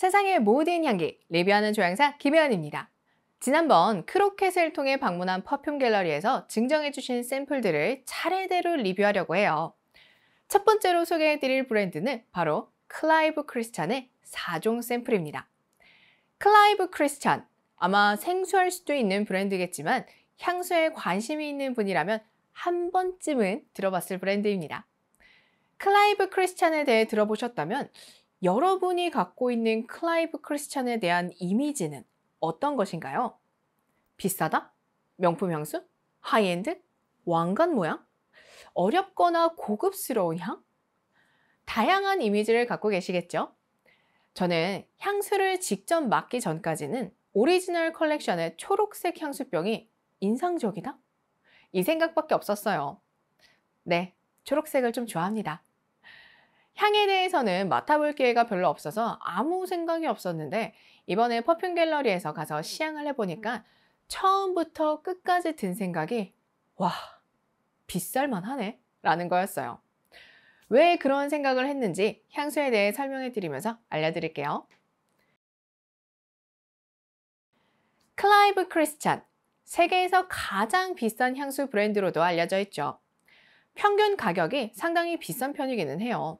세상의 모든 향기 리뷰하는 조향사 김혜연입니다. 지난번 크로켓을 통해 방문한 퍼퓸 갤러리에서 증정해주신 샘플들을 차례대로 리뷰하려고 해요. 첫 번째로 소개해드릴 브랜드는 바로 클라이브 크리스찬의 4종 샘플입니다. 클라이브 크리스찬, 아마 생소할 수도 있는 브랜드겠지만 향수에 관심이 있는 분이라면 한 번쯤은 들어봤을 브랜드입니다. 클라이브 크리스찬에 대해 들어보셨다면 여러분이 갖고 있는 클라이브 크리스찬에 대한 이미지는 어떤 것인가요? 비싸다? 명품 향수? 하이엔드? 왕관 모양? 어렵거나 고급스러운 향? 다양한 이미지를 갖고 계시겠죠? 저는 향수를 직접 맡기 전까지는 오리지널 컬렉션의 초록색 향수병이 인상적이다? 이 생각밖에 없었어요. 네, 초록색을 좀 좋아합니다. 향에 대해서는 맡아볼 기회가 별로 없어서 아무 생각이 없었는데 이번에 퍼퓸 갤러리에서 가서 시향을 해보니까 처음부터 끝까지 든 생각이 와 비쌀만 하네 라는 거였어요. 왜 그런 생각을 했는지 향수에 대해 설명해 드리면서 알려드릴게요. 클라이브 크리스찬, 세계에서 가장 비싼 향수 브랜드로도 알려져 있죠. 평균 가격이 상당히 비싼 편이기는 해요.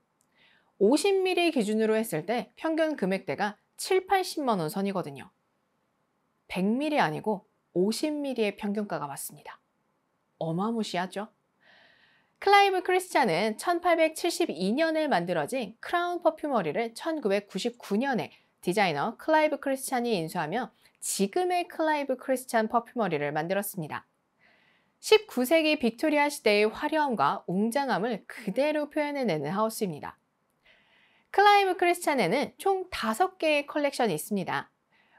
50mm 기준으로 했을 때 평균 금액대가 7, 80만원 선이거든요. 100mm 아니고 50mm의 평균가가 맞습니다. 어마무시하죠? 클라이브 크리스찬은 1872년에 만들어진 크라운 퍼퓸머리를 1999년에 디자이너 클라이브 크리스찬이 인수하며 지금의 클라이브 크리스찬 퍼퓸머리를 만들었습니다. 19세기 빅토리아 시대의 화려함과 웅장함을 그대로 표현해내는 하우스입니다. 클라이브 크리스찬에는 총 5개의 컬렉션이 있습니다.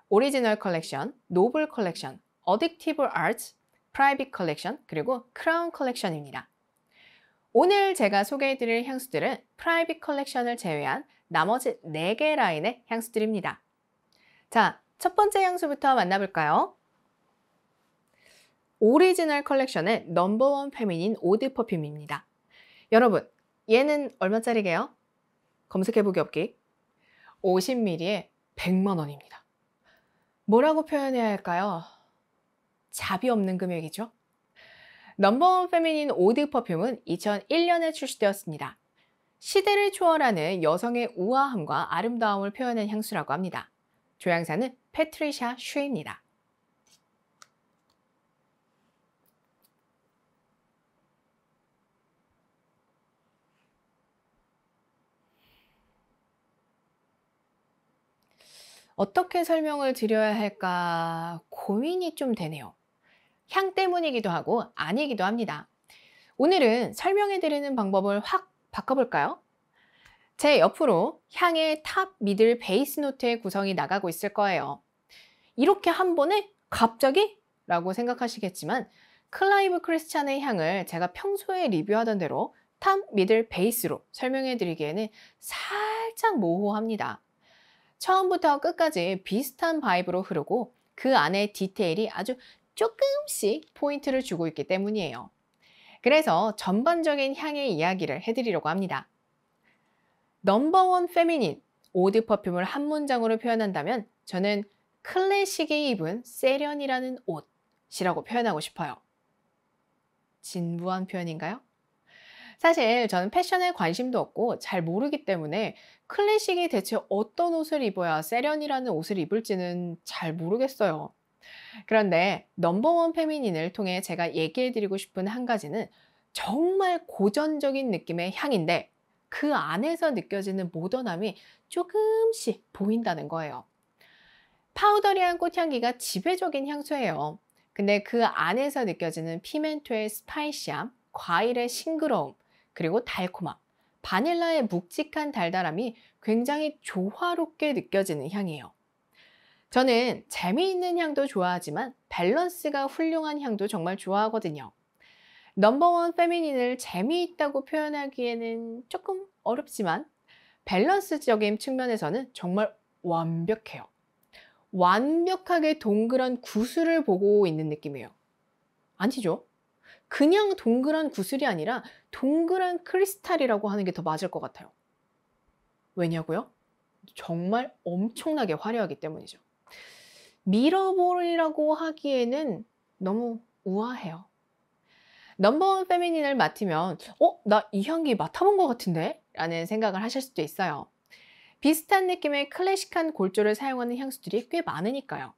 오리지널 컬렉션, 노블 컬렉션, 어딕티브 아트, 프라이빗 컬렉션, 그리고 크라운 컬렉션입니다. 오늘 제가 소개해드릴 향수들은 프라이빗 컬렉션을 제외한 나머지 4개 라인의 향수들입니다. 자, 첫 번째 향수부터 만나볼까요? 오리지널 컬렉션의 넘버원 페미닌 오드 퍼퓸입니다. 여러분, 얘는 얼마짜리게요? 검색해보기 없기 50ml에 100만 원입니다. 뭐라고 표현해야 할까요? 잡이 없는 금액이죠. 넘버원 페미닌 오드 퍼퓸은 2001년에 출시되었습니다. 시대를 초월하는 여성의 우아함과 아름다움을 표현한 향수라고 합니다. 조향사는 패트리샤 슈입니다. 어떻게 설명을 드려야 할까 고민이 좀 되네요. 향 때문이기도 하고 아니기도 합니다. 오늘은 설명해 드리는 방법을 확 바꿔볼까요? 제 옆으로 향의 탑, 미들, 베이스 노트의 구성이 나가고 있을 거예요. 이렇게 한 번에 갑자기? 라고 생각하시겠지만 클라이브 크리스찬의 향을 제가 평소에 리뷰하던 대로 탑, 미들, 베이스로 설명해 드리기에는 살짝 모호합니다. 처음부터 끝까지 비슷한 바이브로 흐르고 그 안에 디테일이 아주 조금씩 포인트를 주고 있기 때문이에요. 그래서 전반적인 향의 이야기를 해드리려고 합니다. 넘버원 페미닌, 오드 퍼퓸을 한 문장으로 표현한다면 저는 클래식에 입은 세련이라는 옷이라고 표현하고 싶어요. 진부한 표현인가요? 사실 저는 패션에 관심도 없고 잘 모르기 때문에 클래식이 대체 어떤 옷을 입어야 세련이라는 옷을 입을지는 잘 모르겠어요. 그런데 넘버원 페미닌을 통해 제가 얘기해드리고 싶은 한 가지는 정말 고전적인 느낌의 향인데 그 안에서 느껴지는 모던함이 조금씩 보인다는 거예요. 파우더리한 꽃향기가 지배적인 향수예요. 근데 그 안에서 느껴지는 피멘토의 스파이시함, 과일의 싱그러움, 그리고 달콤함, 바닐라의 묵직한 달달함이 굉장히 조화롭게 느껴지는 향이에요. 저는 재미있는 향도 좋아하지만 밸런스가 훌륭한 향도 정말 좋아하거든요. 넘버원 페미닌을 재미있다고 표현하기에는 조금 어렵지만 밸런스적인 측면에서는 정말 완벽해요. 완벽하게 동그란 구슬을 보고 있는 느낌이에요. 아니죠? 그냥 동그란 구슬이 아니라 동그란 크리스탈이라고 하는 게 더 맞을 것 같아요. 왜냐고요? 정말 엄청나게 화려하기 때문이죠. 미러볼이라고 하기에는 너무 우아해요. 넘버원 페미닌을 맡으면 어? 나 이 향기 맡아본 것 같은데? 라는 생각을 하실 수도 있어요. 비슷한 느낌의 클래식한 골조를 사용하는 향수들이 꽤 많으니까요.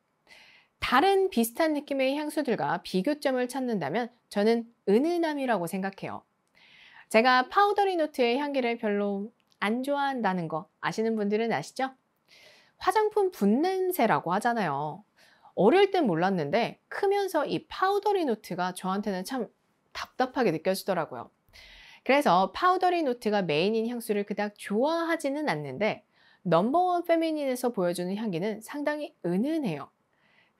다른 비슷한 느낌의 향수들과 비교점을 찾는다면 저는 은은함이라고 생각해요. 제가 파우더리 노트의 향기를 별로 안 좋아한다는 거 아시는 분들은 아시죠? 화장품 분냄새라고 하잖아요. 어릴 땐 몰랐는데 크면서 이 파우더리 노트가 저한테는 참 답답하게 느껴지더라고요. 그래서 파우더리 노트가 메인인 향수를 그닥 좋아하지는 않는데 넘버원 페미닌에서 보여주는 향기는 상당히 은은해요.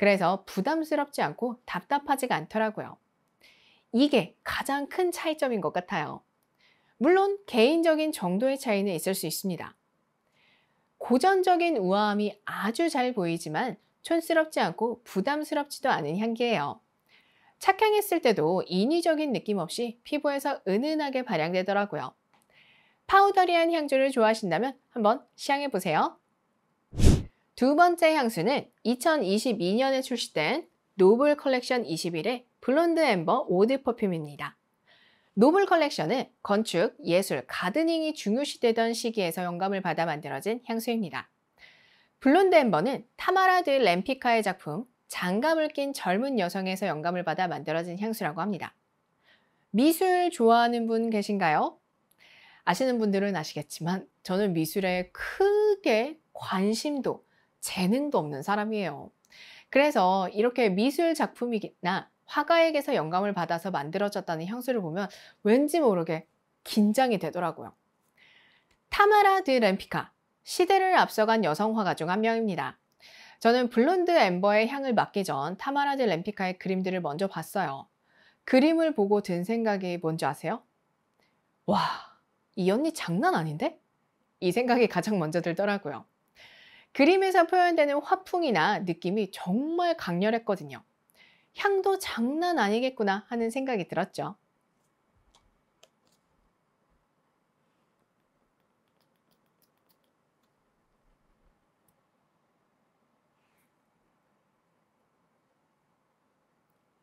그래서 부담스럽지 않고 답답하지가 않더라고요. 이게 가장 큰 차이점인 것 같아요. 물론 개인적인 정도의 차이는 있을 수 있습니다. 고전적인 우아함이 아주 잘 보이지만 촌스럽지 않고 부담스럽지도 않은 향기예요. 착향했을 때도 인위적인 느낌 없이 피부에서 은은하게 발향되더라고요. 파우더리한 향주를 좋아하신다면 한번 시향해 보세요. 두 번째 향수는 2022년에 출시된 노블 컬렉션 21의 블론드 앰버 오드 퍼퓸입니다. 노블 컬렉션은 건축, 예술, 가드닝이 중요시되던 시기에서 영감을 받아 만들어진 향수입니다. 블론드 앰버는 타마라 드 램피카의 작품 장갑을 낀 젊은 여성에서 영감을 받아 만들어진 향수라고 합니다. 미술 좋아하는 분 계신가요? 아시는 분들은 아시겠지만 저는 미술에 크게 관심도 재능도 없는 사람이에요. 그래서 이렇게 미술 작품이나 화가에게서 영감을 받아서 만들어졌다는 향수를 보면 왠지 모르게 긴장이 되더라고요. 타마라 드 램피카, 시대를 앞서간 여성 화가 중 한 명입니다. 저는 블론드 엠버의 향을 맡기 전 타마라 드 램피카의 그림들을 먼저 봤어요. 그림을 보고 든 생각이 뭔지 아세요? 와, 이 언니 장난 아닌데? 이 생각이 가장 먼저 들더라고요. 그림에서 표현되는 화풍이나 느낌이 정말 강렬했거든요. 향도 장난 아니겠구나 하는 생각이 들었죠.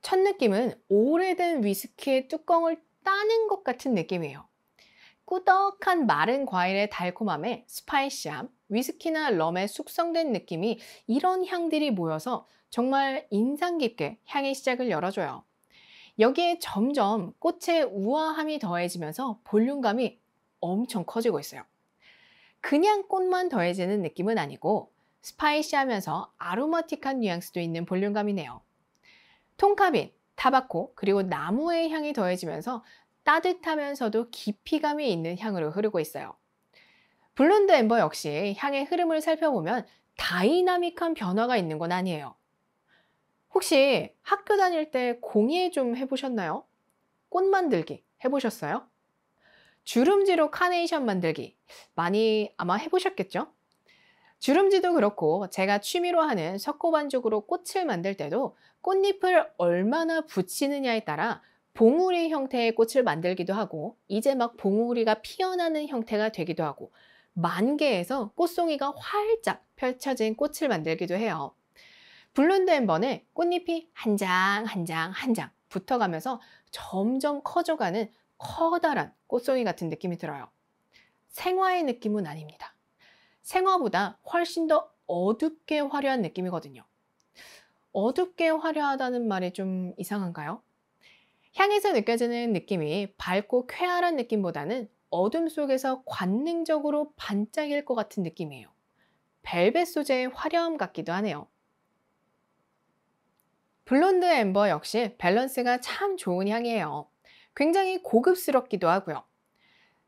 첫 느낌은 오래된 위스키의 뚜껑을 따는 것 같은 느낌이에요. 꾸덕한 마른 과일의 달콤함에 스파이시함, 위스키나 럼의 숙성된 느낌이 이런 향들이 모여서 정말 인상 깊게 향의 시작을 열어줘요. 여기에 점점 꽃의 우아함이 더해지면서 볼륨감이 엄청 커지고 있어요. 그냥 꽃만 더해지는 느낌은 아니고 스파이시하면서 아로마틱한 뉘앙스도 있는 볼륨감이네요. 통카빈, 타바코, 그리고 나무의 향이 더해지면서 따뜻하면서도 깊이감이 있는 향으로 흐르고 있어요. 블론드 앰버 역시 향의 흐름을 살펴보면 다이나믹한 변화가 있는 건 아니에요. 혹시 학교 다닐 때 공예 좀 해보셨나요? 꽃 만들기 해보셨어요? 주름지로 카네이션 만들기 많이 아마 해보셨겠죠? 주름지도 그렇고 제가 취미로 하는 석고 반죽으로 꽃을 만들 때도 꽃잎을 얼마나 붙이느냐에 따라 봉우리 형태의 꽃을 만들기도 하고 이제 막 봉우리가 피어나는 형태가 되기도 하고 만 개에서 꽃송이가 활짝 펼쳐진 꽃을 만들기도 해요. 블룬드 햄번에 꽃잎이 한 장 한 장 한 장 붙어가면서 점점 커져가는 커다란 꽃송이 같은 느낌이 들어요. 생화의 느낌은 아닙니다. 생화보다 훨씬 더 어둡게 화려한 느낌이거든요. 어둡게 화려하다는 말이 좀 이상한가요? 향에서 느껴지는 느낌이 밝고 쾌활한 느낌보다는 어둠 속에서 관능적으로 반짝일 것 같은 느낌이에요. 벨벳 소재의 화려함 같기도 하네요. 블론드 앰버 역시 밸런스가 참 좋은 향이에요. 굉장히 고급스럽기도 하고요.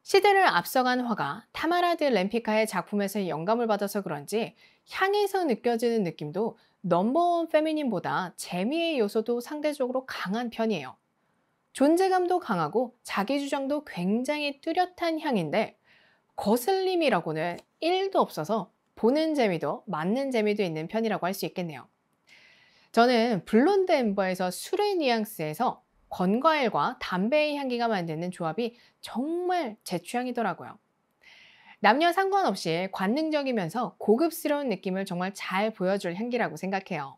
시대를 앞서간 화가 타마라드 램피카의 작품에서 영감을 받아서 그런지 향에서 느껴지는 느낌도 넘버원 페미닌보다 재미의 요소도 상대적으로 강한 편이에요. 존재감도 강하고 자기주장도 굉장히 뚜렷한 향인데 거슬림이라고는 1도 없어서 보는 재미도 맞는 재미도 있는 편이라고 할 수 있겠네요. 저는 블론드 엠버에서 술의 뉘앙스에서 건과일과 담배의 향기가 만드는 조합이 정말 제 취향이더라고요. 남녀 상관없이 관능적이면서 고급스러운 느낌을 정말 잘 보여줄 향기라고 생각해요.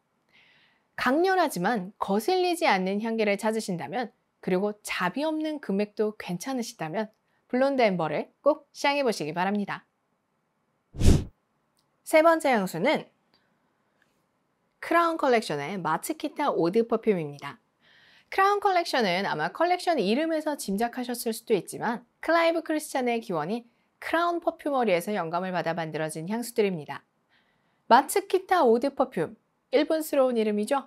강렬하지만 거슬리지 않는 향기를 찾으신다면 그리고 잡이 없는 금액도 괜찮으시다면 블론드 앰버를 꼭 시향해 보시기 바랍니다. 세 번째 향수는 크라운 컬렉션의 마츠키타 오드 퍼퓸입니다. 크라운 컬렉션은 아마 컬렉션 이름에서 짐작하셨을 수도 있지만 클라이브 크리스찬의 기원인 크라운 퍼퓸머리에서 영감을 받아 만들어진 향수들입니다. 마츠키타 오드 퍼퓸, 일본스러운 이름이죠?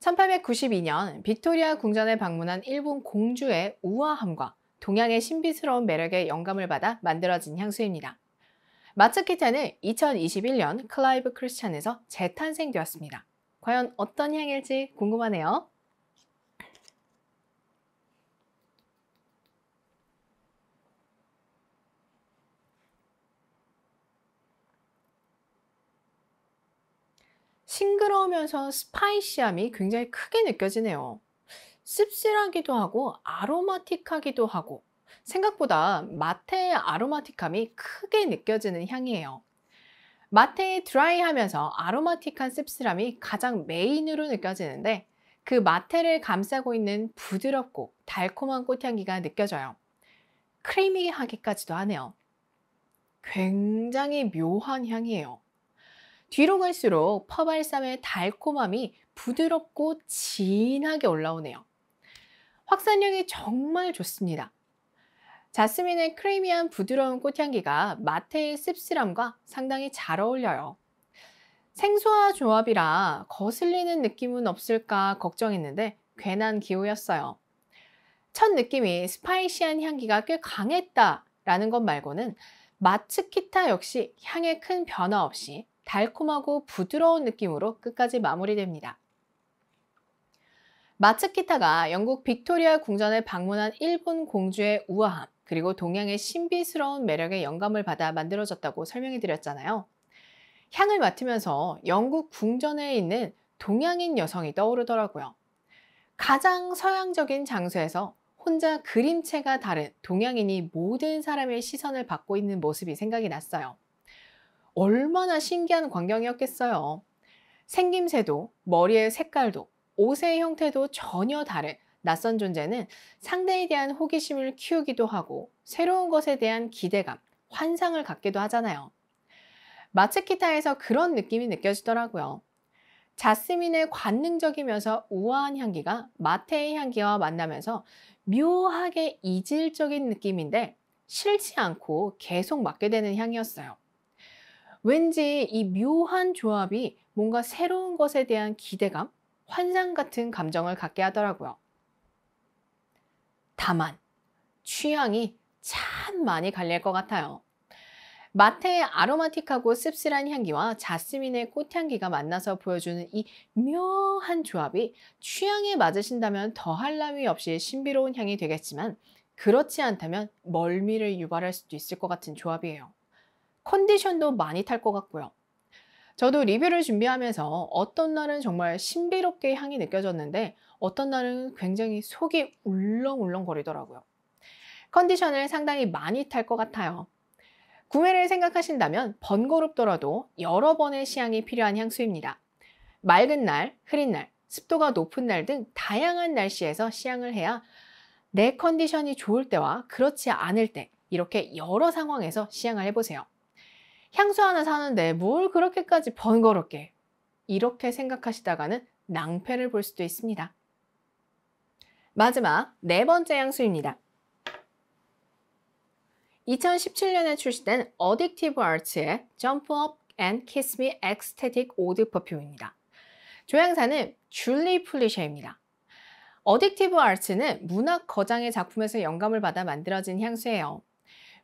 1892년 빅토리아 궁전에 방문한 일본 공주의 우아함과 동양의 신비스러운 매력에 영감을 받아 만들어진 향수입니다. 마츠키테는 2021년 클라이브 크리스찬에서 재탄생되었습니다. 과연 어떤 향일지 궁금하네요. 싱그러우면서 스파이시함이 굉장히 크게 느껴지네요. 씁쓸하기도 하고 아로마틱하기도 하고 생각보다 마테의 아로마틱함이 크게 느껴지는 향이에요. 마테의 드라이하면서 아로마틱한 씁쓸함이 가장 메인으로 느껴지는데 그 마테를 감싸고 있는 부드럽고 달콤한 꽃향기가 느껴져요. 크리미하기까지도 하네요. 굉장히 묘한 향이에요. 뒤로 갈수록 퍼발쌈의 달콤함이 부드럽고 진하게 올라오네요. 확산력이 정말 좋습니다. 자스민의 크리미한 부드러운 꽃향기가 마테의 씁쓸함과 상당히 잘 어울려요. 생소와 조합이라 거슬리는 느낌은 없을까 걱정했는데 괜한 기호였어요. 첫 느낌이 스파이시한 향기가 꽤 강했다라는 것 말고는 마츠키타 역시 향의 큰 변화 없이 달콤하고 부드러운 느낌으로 끝까지 마무리됩니다. 마츠키타가 영국 빅토리아 궁전을 방문한 일본 공주의 우아함, 그리고 동양의 신비스러운 매력에 영감을 받아 만들어졌다고 설명해 드렸잖아요. 향을 맡으면서 영국 궁전에 있는 동양인 여성이 떠오르더라고요. 가장 서양적인 장소에서 혼자 그림체가 다른 동양인이 모든 사람의 시선을 받고 있는 모습이 생각이 났어요. 얼마나 신기한 광경이었겠어요. 생김새도 머리의 색깔도 옷의 형태도 전혀 다른 낯선 존재는 상대에 대한 호기심을 키우기도 하고 새로운 것에 대한 기대감, 환상을 갖기도 하잖아요. 마츠키타에서 그런 느낌이 느껴지더라고요. 자스민의 관능적이면서 우아한 향기가 마테의 향기와 만나면서 묘하게 이질적인 느낌인데 싫지 않고 계속 맡게 되는 향이었어요. 왠지 이 묘한 조합이 뭔가 새로운 것에 대한 기대감, 환상 같은 감정을 갖게 하더라고요. 다만 취향이 참 많이 갈릴 것 같아요. 마테의 아로마틱하고 씁쓸한 향기와 자스민의 꽃향기가 만나서 보여주는 이 묘한 조합이 취향에 맞으신다면 더할 나위 없이 신비로운 향이 되겠지만 그렇지 않다면 멀미를 유발할 수도 있을 것 같은 조합이에요. 컨디션도 많이 탈 것 같고요. 저도 리뷰를 준비하면서 어떤 날은 정말 신비롭게 향이 느껴졌는데 어떤 날은 굉장히 속이 울렁울렁거리더라고요. 컨디션을 상당히 많이 탈 것 같아요. 구매를 생각하신다면 번거롭더라도 여러 번의 시향이 필요한 향수입니다. 맑은 날, 흐린 날, 습도가 높은 날 등 다양한 날씨에서 시향을 해야 내 컨디션이 좋을 때와 그렇지 않을 때 이렇게 여러 상황에서 시향을 해보세요. 향수 하나 사는데 뭘 그렇게까지 번거롭게 이렇게 생각하시다가는 낭패를 볼 수도 있습니다. 마지막 네 번째 향수입니다. 2017년에 출시된 어딕티브 아츠의 Jump Up and Kiss Me Ecstatic Oud Perfume입니다. 조향사는 줄리 플리셔입니다. 어딕티브 아츠는 문학 거장의 작품에서 영감을 받아 만들어진 향수예요.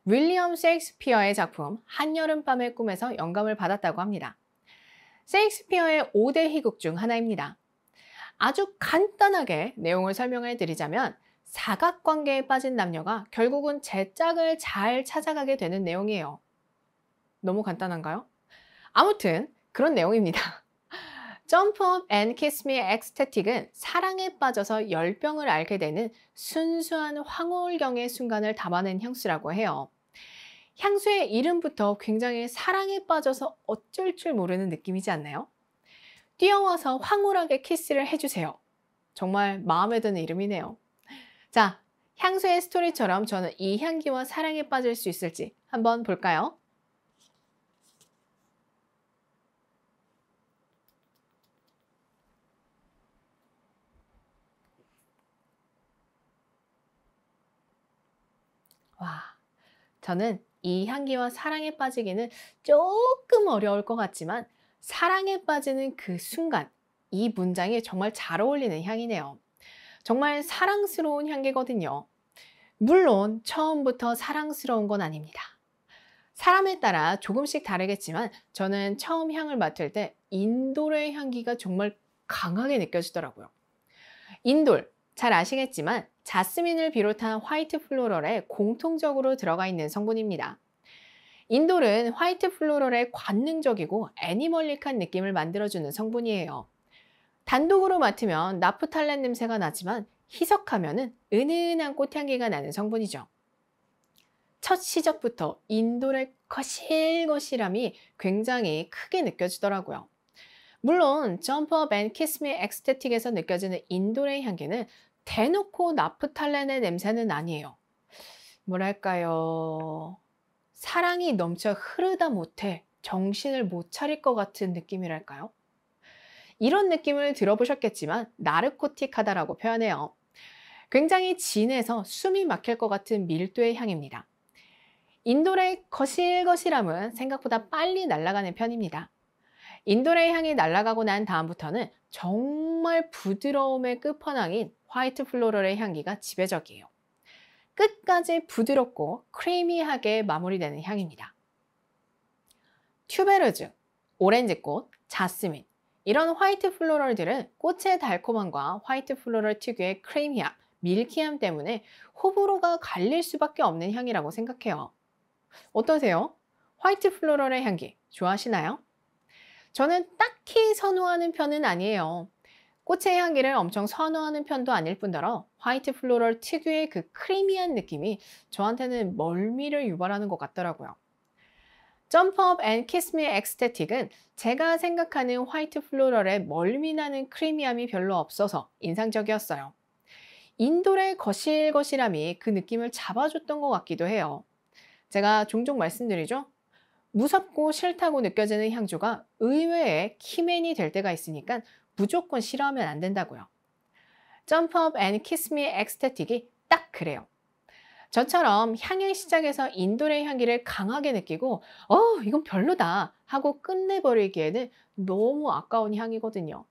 윌리엄 셰익스피어의 작품 한여름밤의 꿈에서 영감을 받았다고 합니다. 셰익스피어의 5대 희극 중 하나입니다. 아주 간단하게 내용을 설명해 드리자면 사각관계에 빠진 남녀가 결국은 제 짝을 잘 찾아가게 되는 내용이에요. 너무 간단한가요? 아무튼 그런 내용입니다. 점프업 앤 키스미의 엑스테틱은 사랑에 빠져서 열병을 앓게 되는 순수한 황홀경의 순간을 담아낸 향수라고 해요. 향수의 이름부터 굉장히 사랑에 빠져서 어쩔 줄 모르는 느낌이지 않나요? 뛰어와서 황홀하게 키스를 해주세요. 정말 마음에 드는 이름이네요. 자, 향수의 스토리처럼 저는 이 향기와 사랑에 빠질 수 있을지 한번 볼까요? 와, 저는 이 향기와 사랑에 빠지기는 조금 어려울 것 같지만 사랑에 빠지는 그 순간 이 문장에 정말 잘 어울리는 향이네요. 정말 사랑스러운 향기거든요. 물론 처음부터 사랑스러운 건 아닙니다. 사람에 따라 조금씩 다르겠지만 저는 처음 향을 맡을 때 인돌의 향기가 정말 강하게 느껴지더라고요. 인돌 잘 아시겠지만 자스민을 비롯한 화이트 플로럴에 공통적으로 들어가 있는 성분입니다. 인돌은 화이트 플로럴의 관능적이고 애니멀릭한 느낌을 만들어주는 성분이에요. 단독으로 맡으면 나프탈렌 냄새가 나지만 희석하면 은은한 꽃향기가 나는 성분이죠. 첫 시작부터 인돌의 거실거실함이 굉장히 크게 느껴지더라고요. 물론 점퍼 맨 키스미 엑스테틱에서 느껴지는 인돌의 향기는 대놓고 나프탈렌의 냄새는 아니에요. 뭐랄까요. 사랑이 넘쳐 흐르다 못해 정신을 못 차릴 것 같은 느낌이랄까요? 이런 느낌을 들어보셨겠지만 나르코틱하다라고 표현해요. 굉장히 진해서 숨이 막힐 것 같은 밀도의 향입니다. 인도의 거실거실함은 생각보다 빨리 날아가는 편입니다. 인도레 향이 날아가고 난 다음부터는 정말 부드러움의 끝판왕인 화이트 플로럴의 향기가 지배적이에요. 끝까지 부드럽고 크리미하게 마무리되는 향입니다. 튜베르즈, 오렌지꽃, 자스민 이런 화이트 플로럴들은 꽃의 달콤함과 화이트 플로럴 특유의 크리미함, 밀키함 때문에 호불호가 갈릴 수밖에 없는 향이라고 생각해요. 어떠세요? 화이트 플로럴의 향기 좋아하시나요? 저는 딱히 선호하는 편은 아니에요. 꽃의 향기를 엄청 선호하는 편도 아닐 뿐더러 화이트 플로럴 특유의 그 크리미한 느낌이 저한테는 멀미를 유발하는 것 같더라고요. 점프업 앤키스미 엑스테틱은 제가 생각하는 화이트 플로럴의 멀미나는 크리미함이 별로 없어서 인상적이었어요. 인돌의 거실거실함이 그 느낌을 잡아줬던 것 같기도 해요. 제가 종종 말씀드리죠. 무섭고 싫다고 느껴지는 향조가 의외의 키맨이 될 때가 있으니까 무조건 싫어하면 안 된다고요. 점프업 앤 키스미의 엑스테틱이 딱 그래요. 저처럼 향의 시작에서 인돌의 향기를 강하게 느끼고 어 이건 별로다 하고 끝내버리기에는 너무 아까운 향이거든요.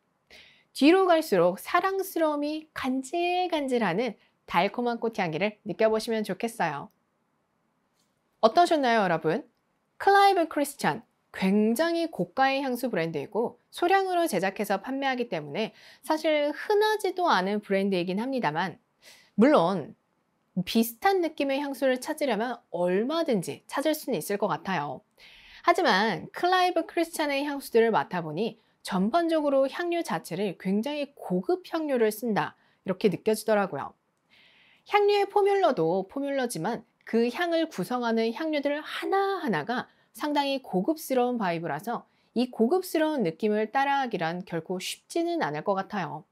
뒤로 갈수록 사랑스러움이 간질간질하는 달콤한 꽃향기를 느껴보시면 좋겠어요. 어떠셨나요 여러분? 클라이브 크리스찬 굉장히 고가의 향수 브랜드이고 소량으로 제작해서 판매하기 때문에 사실 흔하지도 않은 브랜드이긴 합니다만 물론 비슷한 느낌의 향수를 찾으려면 얼마든지 찾을 수는 있을 것 같아요. 하지만 클라이브 크리스찬의 향수들을 맡아보니 전반적으로 향료 자체를 굉장히 고급 향료를 쓴다 이렇게 느껴지더라고요. 향료의 포뮬러도 포뮬러지만 그 향을 구성하는 향료들 하나하나가 상당히 고급스러운 바이브라서 이 고급스러운 느낌을 따라하기란 결코 쉽지는 않을 것 같아요.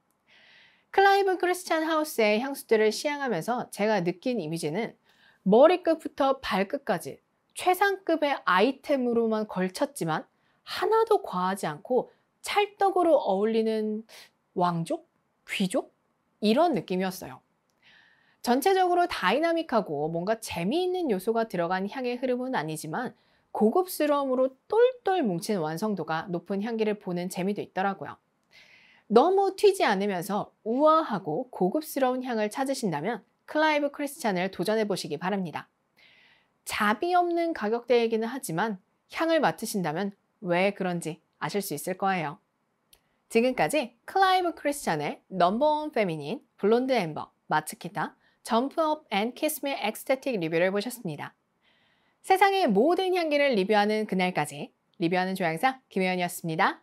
클라이브 크리스찬 하우스의 향수들을 시향하면서 제가 느낀 이미지는 머리끝부터 발끝까지 최상급의 아이템으로만 걸쳤지만 하나도 과하지 않고 찰떡으로 어울리는 왕족? 귀족? 이런 느낌이었어요. 전체적으로 다이나믹하고 뭔가 재미있는 요소가 들어간 향의 흐름은 아니지만 고급스러움으로 똘똘 뭉친 완성도가 높은 향기를 보는 재미도 있더라고요. 너무 튀지 않으면서 우아하고 고급스러운 향을 찾으신다면 클라이브 크리스찬을 도전해 보시기 바랍니다. 자비 없는 가격대이기는 하지만 향을 맡으신다면 왜 그런지 아실 수 있을 거예요. 지금까지 클라이브 크리스찬의 넘버원 페미닌, 블론드 앰버, 마츠키타, 점프 업앤 키스미의 엑스테틱 리뷰를 보셨습니다. 세상의 모든 향기를 리뷰하는 그날까지 리뷰하는 조향사 김혜연이었습니다.